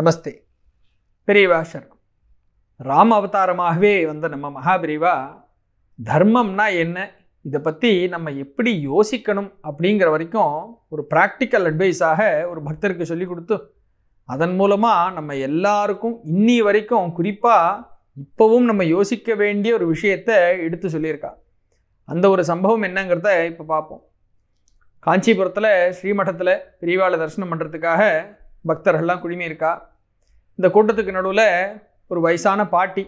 நமஸ்தே பெரியவா சரணம் ராம அவதாரமாகவே வந்த நம்ம மகாபிரிவா தர்மம்னா என்ன இதை பற்றி நம்ம எப்படி யோசிக்கணும் அப்படிங்கிற வரைக்கும் ஒரு ப்ராக்டிக்கல் அட்வைஸாக ஒரு பக்தருக்கு சொல்லி கொடுத்து அதன் மூலமாக நம்ம எல்லாருக்கும் இன்னி வரைக்கும் குறிப்பாக இப்போவும் நம்ம யோசிக்க வேண்டிய ஒரு விஷயத்தை எடுத்து சொல்லியிருக்கா அந்த ஒரு சம்பவம் என்னங்கிறத இப்போ பார்ப்போம் காஞ்சிபுரத்தில் ஸ்ரீமடத்தில் பெரியவாளை தரிசனம் பண்ணுறதுக்காக பக்தர்கள்லாம் குடிமையிருக்கா இந்த கூட்டத்துக்கு நடுவில் ஒரு வயசான பாட்டி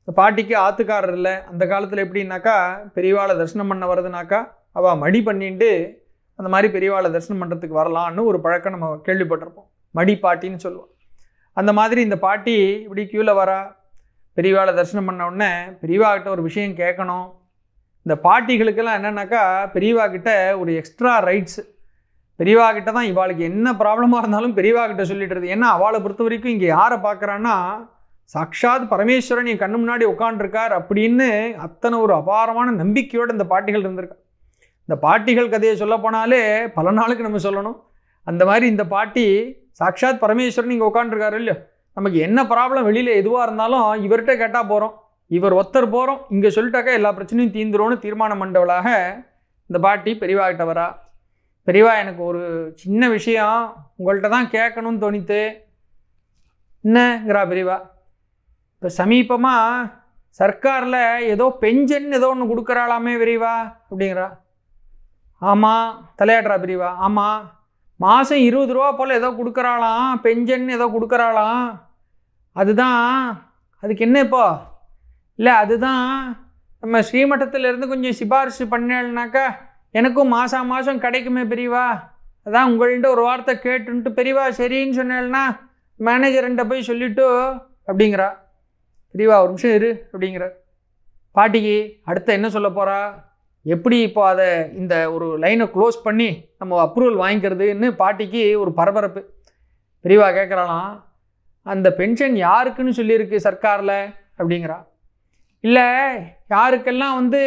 இந்த பாட்டிக்கு ஆத்துக்காரர் இல்லை அந்த காலத்தில் எப்படின்னாக்கா பெரியவாளை தரிசனம் பண்ண வருதுனாக்கா அவள் மடி பண்ணிட்டு அந்த மாதிரி பெரியவாளை தரிசனம் பண்ணுறதுக்கு வரலான்னு ஒரு பழக்கம் நம்ம கேள்விப்பட்டிருப்போம் மடி பாட்டின்னு சொல்லுவோம் அந்த மாதிரி இந்த பாட்டி இப்படி க்யூவில் வரா பெரியவாளை தரிசனம் பண்ண உடனே பெரியவாகிட்ட ஒரு விஷயம் கேட்கணும் இந்த பாட்டிகளுக்கெல்லாம் என்னென்னாக்கா பெரியவாக்கிட்ட ஒரு எக்ஸ்ட்ரா ரைட்ஸ் பெரியவா கிட்ட தான் இவாளுக்கு என்ன ப்ராப்ளமாக இருந்தாலும் பெரியவா கிட்ட ஏன்னா அவளை பொறுத்த வரைக்கும் இங்கே யாரை பார்க்குறான்னா சாக்ஷாத் பரமேஸ்வரன் என் கண்ணு முன்னாடி உட்காண்டிருக்கார் அப்படின்னு அத்தனை ஒரு அபாரமான நம்பிக்கையோடு இந்த பாட்டிகள் இருந்திருக்கா இந்த பாட்டிகள் கதையை சொல்ல போனாலே பல நாளுக்கு நம்ம சொல்லணும் அந்த மாதிரி இந்த பாட்டி சாக்ஷாத் பரமேஸ்வரன் இங்கே உட்காண்டிருக்காரு இல்லையோ நமக்கு என்ன ப்ராப்ளம் வெளியில் எதுவாக இருந்தாலும் இவர்கிட்ட கேட்டால் போகிறோம் இவர் ஒருத்தர் போகிறோம் இங்கே சொல்லிட்டாக்கா எல்லா பிரச்சனையும் தீந்துரும்னு தீர்மானம் பண்ணவளாக இந்த பாட்டி பெரியவாகிட்ட வரா பெரியவா எனக்கு ஒரு சின்ன விஷயம் உங்கள்கிட்ட தான் கேட்கணும்னு தோணித்து என்னங்கிறா பெரியவா இப்போ சமீபமாக சர்க்காரில் ஏதோ பென்ஷன் ஏதோ ஒன்று கொடுக்குறாளாமே பெரியவா அப்படிங்கிறா ஆமாம் தலையாடுறா பெரியவா ஆமாம் மாதம் இருபது ரூபா போல் ஏதோ கொடுக்குறாளாம் பென்ஷன் ஏதோ கொடுக்குறாளாம் அதுதான் அதுக்கு என்ன இப்போ இல்லை அதுதான் நம்ம ஸ்ரீமட்டத்திலேருந்து கொஞ்சம் சிபாரிசு பண்ணேன்னாக்கா எனக்கும் மாதம் மாதம் கிடைக்குமே பெரியவா அதான் உங்கள்கிட்ட ஒரு வார்த்தை கேட்டுன்ட்டு பெரியவா சரின்னு சொன்னேன்னா மேனேஜர்கிட்ட போய் சொல்லிவிட்டு அப்படிங்கிறா பெரியவா ஒரு நிமிஷம் இரு அப்படிங்கிற பாட்டிக்கு அடுத்த என்ன சொல்ல போகிறா எப்படி இப்போ அதை இந்த ஒரு லைனை க்ளோஸ் பண்ணி நம்ம அப்ரூவல் வாங்கிக்கிறதுன்னு பாட்டிக்கு ஒரு பரபரப்பு பெரியவா கேட்குறாலாம் அந்த பென்ஷன் யாருக்குன்னு சொல்லியிருக்கு சர்க்காரில் அப்படிங்கிறா இல்லை யாருக்கெல்லாம் வந்து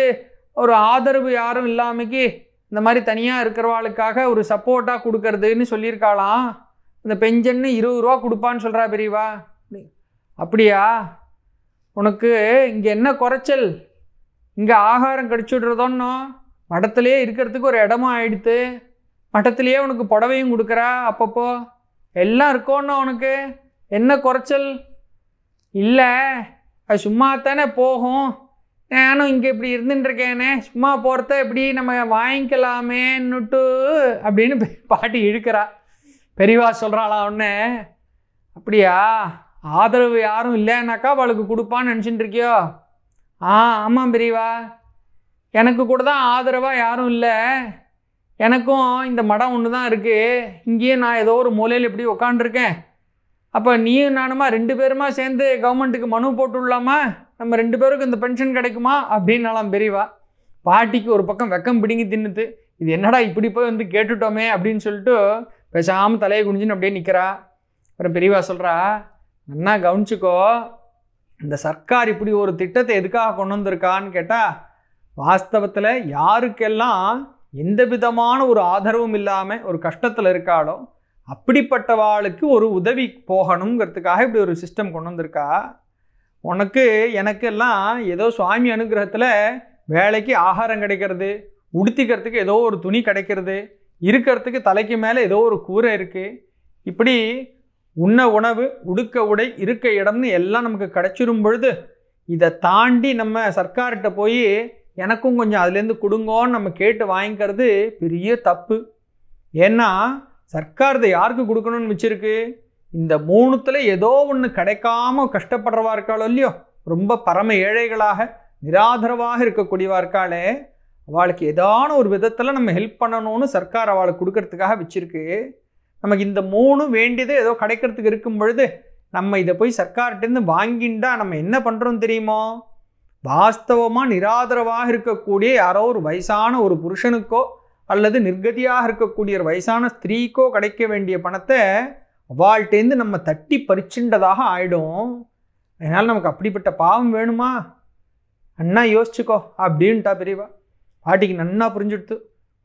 ஒரு ஆதரவு யாரும் இல்லாமைக்கு இந்த மாதிரி தனியாக இருக்கிறவாளுக்காக ஒரு சப்போர்ட்டாக கொடுக்கறதுன்னு சொல்லியிருக்காளாம் இந்த பெஞ்சன்னு இருபது ரூபா கொடுப்பான்னு சொல்கிறா பெரியவா அப்படியா உனக்கு இங்கே என்ன குறைச்சல் இங்கே ஆகாரம் கடிச்சு விடுறதோன்னோ மடத்துலேயே இருக்கிறதுக்கு ஒரு இடமா ஆயிடுத்து மடத்துலேயே உனக்கு புடவையும் கொடுக்குறா அப்பப்போ எல்லாம் இருக்கோன்னா உனக்கு என்ன குறைச்சல் இல்லை அது சும்மா தானே போகும் நானும் இங்கே இப்படி இருந்துட்டுருக்கேனே சும்மா போகிறத இப்படி நம்ம வாங்கிக்கலாமேன்னுட்டு அப்படின்னு பாட்டி இழுக்கிறா பெரியவா சொல்கிறாளா ஒன்று அப்படியா ஆதரவு யாரும் இல்லைன்னாக்கா அவளுக்கு கொடுப்பான்னு நினச்சிட்டு இருக்கியோ ஆ ஆமாம் பெரியவா எனக்கு கூட தான் ஆதரவாக யாரும் இல்லை எனக்கும் இந்த மடம் ஒன்று தான் இருக்குது இங்கேயே நான் ஏதோ ஒரு மூலையில் இப்படி உக்காண்டிருக்கேன் அப்போ நீயும் நானுமா ரெண்டு பேருமா சேர்ந்து கவர்மெண்ட்டுக்கு மனு போட்டு விடலாமா நம்ம ரெண்டு பேருக்கும் இந்த பென்ஷன் கிடைக்குமா அப்படின்னாலாம் பெரியவா பாட்டிக்கு ஒரு பக்கம் வெக்கம் பிடிங்கி தின்னுது இது என்னடா இப்படி போய் வந்து கேட்டுட்டோமே அப்படின்னு சொல்லிட்டு பேசாமல் தலையை குனிஞ்சுன்னு அப்படியே நிற்கிறா அப்புறம் பெரியவா சொல்கிறா நன்னா கவனிச்சுக்கோ இந்த சர்க்கார் இப்படி ஒரு திட்டத்தை எதுக்காக கொண்டு வந்திருக்கான்னு கேட்டால் வாஸ்தவத்தில் யாருக்கெல்லாம் எந்த விதமான ஒரு ஆதரவும் இல்லாமல் ஒரு கஷ்டத்தில் இருக்காளோ அப்படிப்பட்டவாளுக்கு ஒரு உதவி போகணுங்கிறதுக்காக இப்படி ஒரு சிஸ்டம் கொண்டு வந்திருக்கா உனக்கு எனக்கெல்லாம் ஏதோ சுவாமி அனுகிரகத்தில் வேலைக்கு ஆகாரம் கிடைக்கிறது உடுத்திக்கிறதுக்கு ஏதோ ஒரு துணி கிடைக்கிறது இருக்கிறதுக்கு தலைக்கு மேலே ஏதோ ஒரு கூரை இருக்குது இப்படி உண்ண உணவு உடுக்க உடை இருக்க இடம்னு எல்லாம் நமக்கு கிடச்சிரும் பொழுது இதை தாண்டி நம்ம சர்க்கார்கிட்ட போய் எனக்கும் கொஞ்சம் அதுலேருந்து கொடுங்கோன்னு நம்ம கேட்டு வாங்கிக்கிறது பெரிய தப்பு ஏன்னா சர்க்கார் இதை யாருக்கு கொடுக்கணும்னு வச்சுருக்கு இந்த மூணுத்தில் ஏதோ ஒன்று கிடைக்காம கஷ்டப்படுறவா இருக்காளோ இல்லையோ ரொம்ப பரம ஏழைகளாக நிராதரவாக இருக்கக்கூடியவா இருக்காளே அவளுக்கு ஏதான ஒரு விதத்தில் நம்ம ஹெல்ப் பண்ணணும்னு சர்க்கார் அவளுக்கு கொடுக்கறதுக்காக வச்சுருக்கு நமக்கு இந்த மூணு வேண்டியது ஏதோ கிடைக்கிறதுக்கு இருக்கும் பொழுது நம்ம இதை போய் சர்க்கார்கிட்டேருந்து வாங்கிண்டா நம்ம என்ன பண்ணுறோம் தெரியுமோ வாஸ்தவமாக நிராதரவாக இருக்கக்கூடிய யாரோ ஒரு வயசான ஒரு புருஷனுக்கோ அல்லது நிர்கதியாக இருக்கக்கூடிய ஒரு வயசான ஸ்திரீக்கோ கிடைக்க வேண்டிய பணத்தை அவாள்கிட்டேருந்து நம்ம தட்டி பறிச்சுண்டதாக ஆகிடும் அதனால் நமக்கு அப்படிப்பட்ட பாவம் வேணுமா அண்ணா யோசிச்சுக்கோ அப்படின்ட்டா பெரியவா பாட்டிக்கு நன்னா புரிஞ்சுடுத்து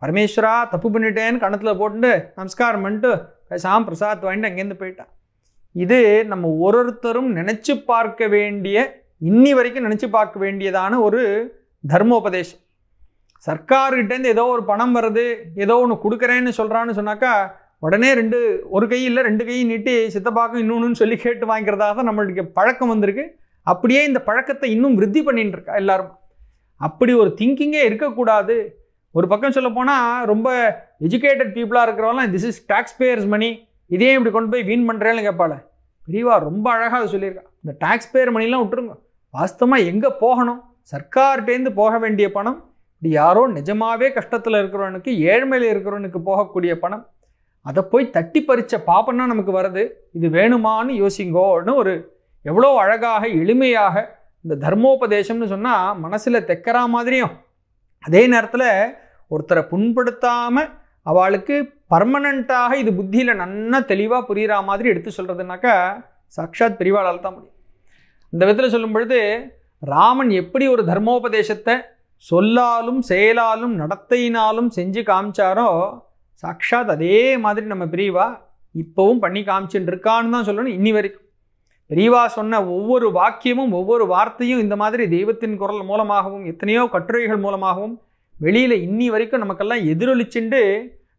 பரமேஸ்வரா தப்பு பண்ணிட்டேன்னு கணத்தில் போட்டு நமஸ்காரம் பண்ணிட்டு பேசாமல் பிரசாத் வாங்கிட்டு அங்கேருந்து போயிட்டான் இது நம்ம ஒரு ஒருத்தரும் நினச்சி பார்க்க வேண்டிய இன்னி வரைக்கும் நினச்சி பார்க்க வேண்டியதான ஒரு தர்மோபதேசம் சர்க்காருக்கிட்டேருந்து ஏதோ ஒரு பணம் வருது ஏதோ ஒன்று கொடுக்குறேன்னு சொல்கிறான்னு சொன்னாக்கா உடனே ரெண்டு ஒரு கையில் ரெண்டு கையும் நீட்டி சித்தப்பாக்கம் இன்னொன்னு சொல்லி கேட்டு வாங்கிறதாக தான் நம்மளுக்கு பழக்கம் வந்திருக்கு அப்படியே இந்த பழக்கத்தை இன்னும் விருத்தி பண்ணிகிட்டு இருக்கா எல்லாரும் அப்படி ஒரு திங்கிங்கே இருக்கக்கூடாது ஒரு பக்கம் சொல்ல போனால் ரொம்ப எஜுகேட்டட் பீப்புளாக இருக்கிறவங்களாம் this is tax payers money இதே இப்படி கொண்டு போய் வீண் பண்ணுறேன்னு கேட்பாள் பெரியவா ரொம்ப அழகாக அதை சொல்லியிருக்கா இந்த டேக்ஸ் பேயர் மணிலாம் விட்டுருங்க வாஸ்தமாக எங்கே போகணும் சர்க்கார்கிட்டேருந்து போக வேண்டிய பணம் இப்படி யாரோ நிஜமாகவே கஷ்டத்தில் இருக்கிறவனுக்கு ஏழ்மையில் இருக்கிறவனுக்கு போகக்கூடிய பணம் அதை போய் தட்டி பறித்த பாப்பன்னா நமக்கு வருது இது வேணுமான்னு யோசிங்கோன்னு ஒரு எவ்வளோ அழகாக எளிமையாக இந்த தர்மோபதேசம்னு சொன்னால் மனசில் தெக்கறா மாதிரியும் அதே நேரத்தில் ஒருத்தரை புண்படுத்தாமல் அவளுக்கு பர்மனண்ட்டாக இது புத்தியில் நன்னா தெளிவாக புரிகிற மாதிரி எடுத்து சொல்கிறதுனாக்கா சாட்சாத் பிரிவாளால் தான் முடியும் இந்த விதத்தில் சொல்லும் பொழுது ராமன் எப்படி ஒரு தர்மோபதேசத்தை சொல்லாலும் செயலாலும் நடத்தையினாலும் செஞ்சு காமிச்சாரோ சாக்ஷாத் அதே மாதிரி நம்ம பிரிவா இப்போவும் பண்ணி காமிச்சுட்டு இருக்கான்னு தான் சொல்லணும் இன்னி வரைக்கும் பிரிவா சொன்ன ஒவ்வொரு வாக்கியமும் ஒவ்வொரு வார்த்தையும் இந்த மாதிரி தெய்வத்தின் குரல் மூலமாகவும் எத்தனையோ கட்டுரைகள் மூலமாகவும் வெளியில் இன்னி வரைக்கும் நமக்கெல்லாம் எதிரொலிச்சுண்டு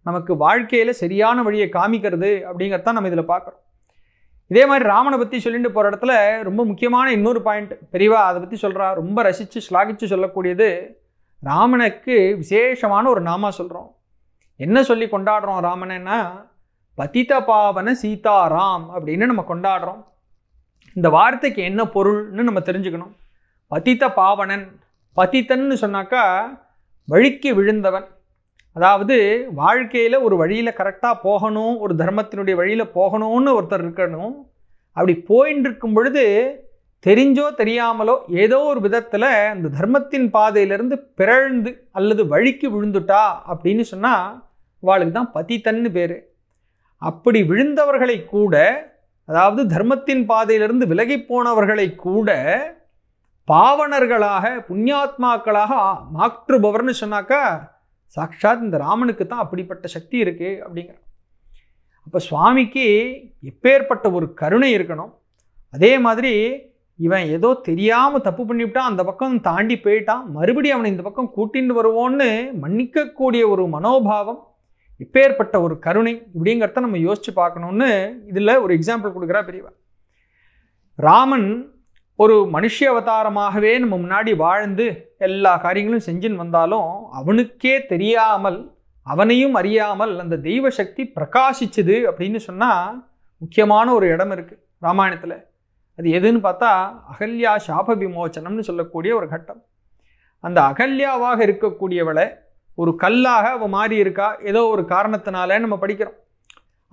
நமக்கு வாழ்க்கையில் சரியான வழியை காமிக்கிறது அப்படிங்கிறதான் நம்ம இதில் பார்க்குறோம் இதே மாதிரி ராமனை பற்றி சொல்லிட்டு போகிற இடத்துல ரொம்ப முக்கியமான இன்னொரு பாயிண்ட் பெரியவா அதை பற்றி சொல்கிறா ரொம்ப ரசித்து ஸ்லாகித்து சொல்லக்கூடியது ராமனுக்கு விசேஷமான ஒரு நாமா சொல்கிறோம் என்ன சொல்லி கொண்டாடுறோம் ராமனைன்னா பதித பாவன சீதாராம் அப்படின்னு நம்ம கொண்டாடுறோம் இந்த வார்த்தைக்கு என்ன பொருள்னு நம்ம தெரிஞ்சுக்கணும் பதித்த பாவனன் பதித்தன்னு சொன்னாக்கா வழிக்கு விழுந்தவன் அதாவது வாழ்க்கையில் ஒரு வழியில் கரெக்டாக போகணும் ஒரு தர்மத்தினுடைய வழியில் போகணும்னு ஒருத்தர் இருக்கணும் அப்படி போயின்னு இருக்கும் பொழுது தெரிஞ்சோ தெரியாமலோ ஏதோ ஒரு விதத்தில் அந்த தர்மத்தின் பாதையிலிருந்து பிறழ்ந்து அல்லது வழிக்கு விழுந்துட்டா அப்படின்னு சொன்னால் இவாளுக்கு தான் பதித்தன்னு பேர் அப்படி விழுந்தவர்களை கூட அதாவது தர்மத்தின் பாதையிலிருந்து விலகி போனவர்களை கூட பாவனர்களாக புண்ணியாத்மாக்களாக மாற்றுபவர்னு சொன்னாக்கா சாட்சாத் இந்த ராமனுக்கு தான் அப்படிப்பட்ட சக்தி இருக்குது அப்படிங்கிற அப்போ சுவாமிக்கு எப்பேற்பட்ட ஒரு கருணை இருக்கணும் அதே மாதிரி இவன் ஏதோ தெரியாமல் தப்பு பண்ணிவிட்டான் அந்த பக்கம் தாண்டி போயிட்டான் மறுபடியும் அவனை இந்த பக்கம் கூட்டின்னு வருவோன்னு மன்னிக்கக்கூடிய ஒரு மனோபாவம் இப்பேற்பட்ட ஒரு கருணை இப்படிங்கிறத நம்ம யோசித்து பார்க்கணுன்னு இதில் ஒரு எக்ஸாம்பிள் கொடுக்குறா பெரியவர் ராமன் ஒரு மனுஷ அவதாரமாகவே நம்ம முன்னாடி வாழ்ந்து எல்லா காரியங்களும் செஞ்சுன்னு வந்தாலும் அவனுக்கே தெரியாமல் அவனையும் அறியாமல் அந்த தெய்வ சக்தி பிரகாசிச்சது அப்படின்னு சொன்னால் முக்கியமான ஒரு இடம் இருக்குது ராமாயணத்தில் அது எதுன்னு பார்த்தா அகல்யா சாப விமோச்சனம்னு சொல்லக்கூடிய ஒரு கட்டம் அந்த அகல்யாவாக இருக்கக்கூடியவளை ஒரு கல்லாக அவள் மாறி இருக்கா ஏதோ ஒரு காரணத்தினால நம்ம படிக்கிறோம்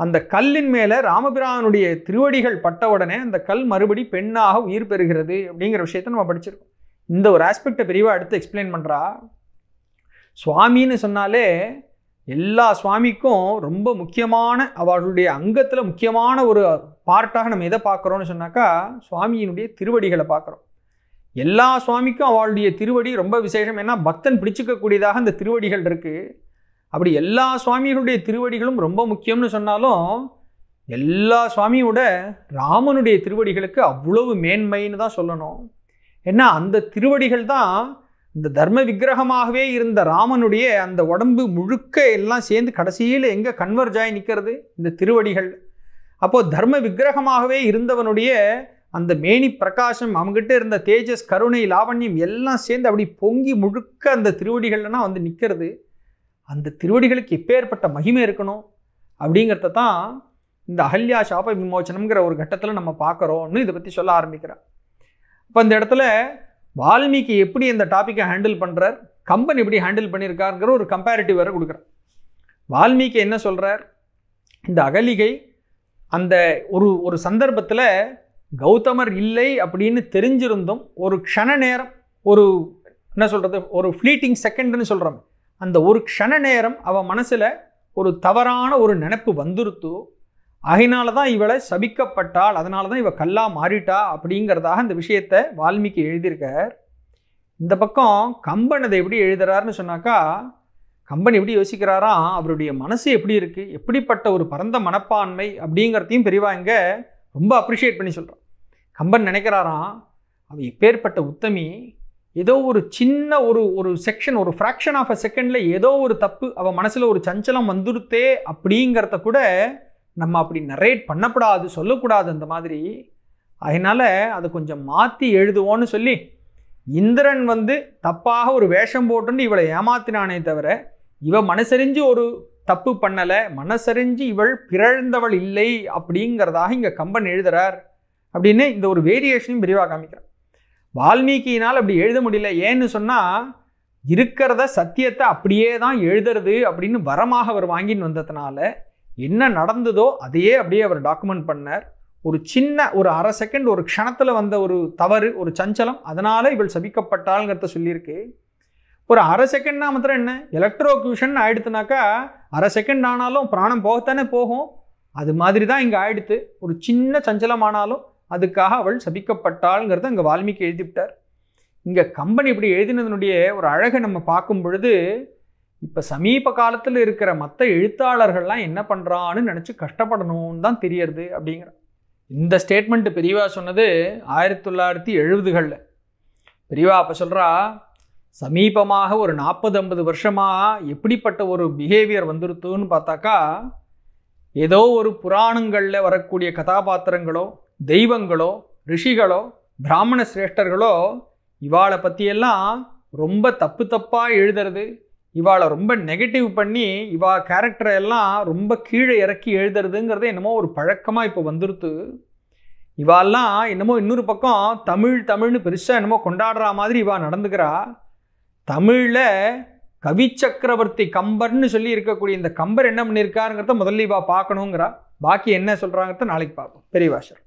அந்த கல்லின் மேலே ராமபிரானுடைய திருவடிகள் பட்ட உடனே அந்த கல் மறுபடி பெண்ணாக உயிர் பெறுகிறது அப்படிங்கிற விஷயத்த நம்ம படிச்சிருக்கோம் இந்த ஒரு ஆஸ்பெக்டை பெரியவா எடுத்து எக்ஸ்பிளைன் பண்ணுறா சுவாமின்னு சொன்னாலே எல்லா சுவாமிக்கும் ரொம்ப முக்கியமான அவளுடைய அங்கத்தில் முக்கியமான ஒரு பார்ட்டாக நம்ம எதை பார்க்குறோன்னு சொன்னாக்கா சுவாமியினுடைய திருவடிகளை பார்க்குறோம் எல்லா சுவாமிக்கும் அவளுடைய திருவடி ரொம்ப விசேஷம் ஏன்னா பக்தன் பிடிச்சிக்கக்கூடியதாக அந்த திருவடிகள் இருக்குது அப்படி எல்லா சுவாமிகளுடைய திருவடிகளும் ரொம்ப முக்கியம்னு சொன்னாலும் எல்லா சுவாமியோட ராமனுடைய திருவடிகளுக்கு அவ்வளவு மேன்மைன்னு தான் சொல்லணும் ஏன்னா அந்த திருவடிகள் தான் இந்த தர்ம விக்கிரகமாகவே இருந்த ராமனுடைய அந்த உடம்பு முழுக்க எல்லாம் சேர்ந்து கடைசியில் எங்கே கன்வர்ஜாய் நிற்கிறது இந்த திருவடிகள் அப்போது தர்ம விக்கிரகமாகவே இருந்தவனுடைய அந்த மேனி பிரகாஷம் அவங்ககிட்ட இருந்த தேஜஸ் கருணை லாவண்யம் எல்லாம் சேர்ந்து அப்படி பொங்கி முழுக்க அந்த திருவடிகள்லாம் வந்து நிற்கிறது அந்த திருவடிகளுக்கு எப்பேற்பட்ட மகிமை இருக்கணும் அப்படிங்கிறத தான் இந்த அகல்யா சாப விமோச்சனம்ங்கிற ஒரு கட்டத்தில் நம்ம பார்க்குறோம்னு இதை பற்றி சொல்ல ஆரம்பிக்கிறார் இப்போ இந்த இடத்துல வால்மீகி எப்படி இந்த டாப்பிக்கை ஹேண்டில் பண்ணுறார் கம்பன் எப்படி ஹேண்டில் பண்ணியிருக்காருங்கிற ஒரு கம்பேரிட்டிவ் வேறு கொடுக்குறார் வால்மீகி என்ன சொல்கிறார் இந்த அகலிகை அந்த ஒரு ஒரு சந்தர்ப்பத்தில் கௌதமர் இல்லை அப்படின்னு தெரிஞ்சிருந்தும் ஒரு க்ஷண நேரம் ஒரு என்ன சொல்கிறது ஒரு ஃப்ளீட்டிங் செகண்ட்னு சொல்கிறோம் அந்த ஒரு க்ஷண நேரம் அவன் மனசில் ஒரு தவறான ஒரு நினப்பு வந்துருத்து அதனால தான் இவளை சபிக்கப்பட்டாள் அதனால தான் இவ கல்லாக மாறிட்டா அப்படிங்கிறதாக இந்த விஷயத்தை வால்மீகி எழுதியிருக்கார் இந்த பக்கம் கம்பன் அதை எப்படி எழுதுறாருன்னு சொன்னாக்கா கம்பன் எப்படி யோசிக்கிறாரா அவருடைய மனசு எப்படி இருக்குது எப்படிப்பட்ட ஒரு பரந்த மனப்பான்மை அப்படிங்கிறதையும் பெரியவா இங்கே ரொம்ப அப்ரிஷியேட் பண்ணி சொல்கிறான் கம்பன் நினைக்கிறாராம் அவன் இப்பேற்பட்ட உத்தமி ஏதோ ஒரு சின்ன ஒரு ஒரு செக்ஷன் ஒரு ஃப்ராக்ஷன் ஆஃப் அ செகண்டில் ஏதோ ஒரு தப்பு அவள் மனசில் ஒரு சஞ்சலம் வந்துடுத்தே அப்படிங்கிறத கூட நம்ம அப்படி நரேட் பண்ணக்கூடாது சொல்லக்கூடாது அந்த மாதிரி அதனால் அதை கொஞ்சம் மாற்றி எழுதுவோன்னு சொல்லி இந்திரன் வந்து தப்பாக ஒரு வேஷம் போட்டுன்னு இவளை ஏமாத்தினானே தவிர இவள் மனசறிஞ்சு ஒரு தப்பு பண்ணலை மனசறிஞ்சு இவள் பிறழ்ந்தவள் இல்லை அப்படிங்கிறதாக இங்கே கம்பன் எழுதுகிறார் அப்படின்னு இந்த ஒரு வேரியேஷனையும் விரிவாக காமிக்கிறேன் வால்மீகினால் அப்படி எழுத முடியல ஏன்னு சொன்னால் இருக்கிறத சத்தியத்தை அப்படியே தான் எழுதுறது அப்படின்னு வரமாக அவர் வாங்கின்னு வந்ததுனால என்ன நடந்ததோ அதையே அப்படியே அவர் டாக்குமெண்ட் பண்ணார் ஒரு சின்ன ஒரு அரை செகண்ட் ஒரு க்ஷணத்தில் வந்த ஒரு தவறு ஒரு சஞ்சலம் அதனால் இவள் சபிக்கப்பட்டாளுங்கிறத சொல்லியிருக்கு ஒரு அரை செகண்ட்னா மாத்திரம் என்ன எலக்ட்ரோக்யூஷன் ஆயிடுத்துனாக்கா அரை செகண்ட் ஆனாலும் பிராணம் போகத்தானே போகும் அது மாதிரி தான் இங்கே ஆயிடுத்து ஒரு சின்ன சஞ்சலம் ஆனாலும் அதுக்காக அவள் சபிக்கப்பட்டாள்ங்கிறத அங்கே வால்மீகி எழுதிவிட்டார் இங்கே கம்பன் இப்படி எழுதினதனுடைய ஒரு அழகை நம்ம பார்க்கும் பொழுது இப்போ சமீப காலத்தில் இருக்கிற மற்ற எழுத்தாளர்கள்லாம் என்ன பண்ணுறான்னு நினச்சி கஷ்டப்படணும்னு தான் தெரியறது அப்படிங்கிற இந்த ஸ்டேட்மெண்ட் பெரியவா சொன்னது ஆயிரத்தி தொள்ளாயிரத்தி எழுபதுகளில் பெரியவா அப்போ சொல்கிறா சமீபமாக ஒரு நாற்பது ஐம்பது வருஷமாக எப்படிப்பட்ட ஒரு பிஹேவியர் வந்துருத்துன்னு பார்த்தாக்கா ஏதோ ஒரு புராணங்களில் வரக்கூடிய கதாபாத்திரங்களோ தெய்வங்களோ ரிஷிகளோ பிராமண சிரேஷ்டர்களோ இவாளை பற்றியெல்லாம் ரொம்ப தப்பு தப்பாக எழுதுறது இவாளை ரொம்ப நெகட்டிவ் பண்ணி இவா கேரக்டரை எல்லாம் ரொம்ப கீழே இறக்கி எழுதுறதுங்கிறத என்னமோ ஒரு பழக்கமாக இப்போ வந்துருத்து இவாலாம் என்னமோ இன்னொரு பக்கம் தமிழ் தமிழ்னு பெருசாக என்னமோ கொண்டாடுற மாதிரி இவா நடந்துக்கிறா தமிழில் கவி சக்கரவர்த்தி கம்பர்னு சொல்லி இருக்கக்கூடிய இந்த கம்பர் என்ன பண்ணியிருக்காருங்கிறத முதல்ல இவா பார்க்கணுங்கிறா பாக்கி என்ன சொல்கிறாங்கிறத நாளைக்கு பார்ப்போம் பெரிய